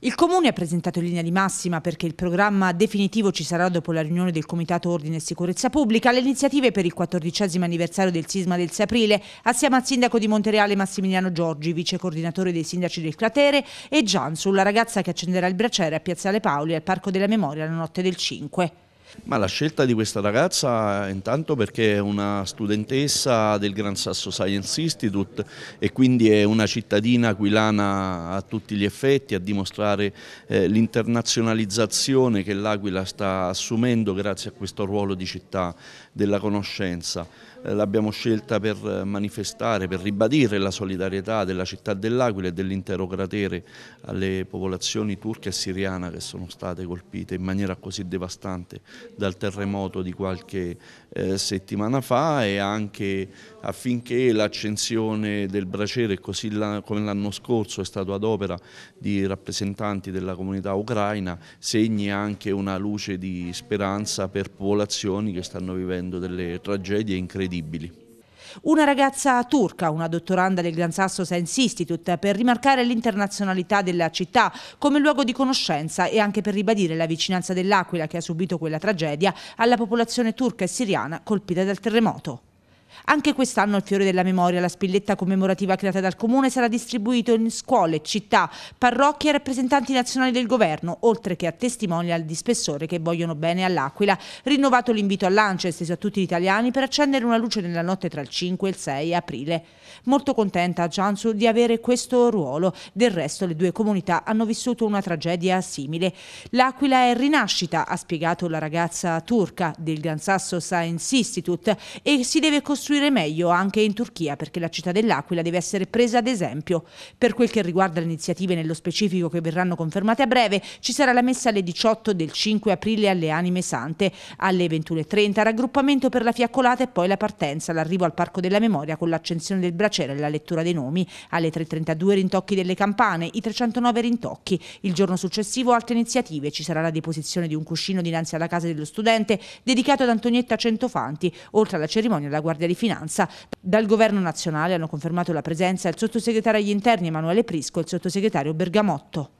Il Comune ha presentato in linea di massima perché il programma definitivo ci sarà dopo la riunione del Comitato Ordine e Sicurezza Pubblica le iniziative per il 14 anniversario del sisma del 6 aprile assieme al sindaco di Montereale Massimiliano Giorgi, vice coordinatore dei sindaci del cratere e Giansu, la ragazza che accenderà il braciere a Piazzale Paoli al Parco della Memoria la notte del 5. Ma la scelta di questa ragazza intanto perché è una studentessa del Gran Sasso Science Institute e quindi è una cittadina aquilana a tutti gli effetti a dimostrare eh, l'internazionalizzazione che l'Aquila sta assumendo grazie a questo ruolo di città della conoscenza. Eh, l'abbiamo scelta per manifestare, per ribadire la solidarietà della città dell'Aquila e dell'intero cratere alle popolazioni turche e siriana che sono state colpite in maniera così devastante dal terremoto di qualche eh, settimana fa e anche affinché l'accensione del braciere, così la, come l'anno scorso è stato ad opera di rappresentanti della comunità ucraina, segni anche una luce di speranza per popolazioni che stanno vivendo delle tragedie incredibili. Una ragazza turca, una dottoranda del Gran Sasso Science Institute, per rimarcare l'internazionalità della città come luogo di conoscenza e anche per ribadire la vicinanza dell'Aquila che ha subito quella tragedia alla popolazione turca e siriana colpita dal terremoto. Anche quest'anno il fiore della memoria, la spilletta commemorativa creata dal Comune, sarà distribuito in scuole, città, parrocchie e rappresentanti nazionali del governo, oltre che a testimonial di spessore che vogliono bene all'Aquila. Rinnovato l'invito all'ANCE esteso a tutti gli italiani per accendere una luce nella notte tra il 5 e il 6 aprile. Molto contenta Giansu di avere questo ruolo. Del resto le due comunità hanno vissuto una tragedia simile. L'Aquila è rinascita, ha spiegato la ragazza turca del Gran Sasso Science Institute, e si deve costruire costruire meglio anche in Turchia perché la città dell'Aquila deve essere presa ad esempio. Per quel che riguarda le iniziative nello specifico che verranno confermate a breve, ci sarà la messa alle 18 del 5 aprile alle Anime Sante, alle 21.30 raggruppamento per la fiaccolata e poi la partenza, l'arrivo al Parco della Memoria con l'accensione del bracere e la lettura dei nomi, alle 3.32 rintocchi delle campane, i 309 rintocchi, il giorno successivo altre iniziative, ci sarà la deposizione di un cuscino dinanzi alla casa dello studente dedicato ad Antonietta Centofanti, oltre alla cerimonia della Guardia di Finanza dal Governo nazionale hanno confermato la presenza il sottosegretario agli interni Emanuele Prisco e il sottosegretario Bergamotto.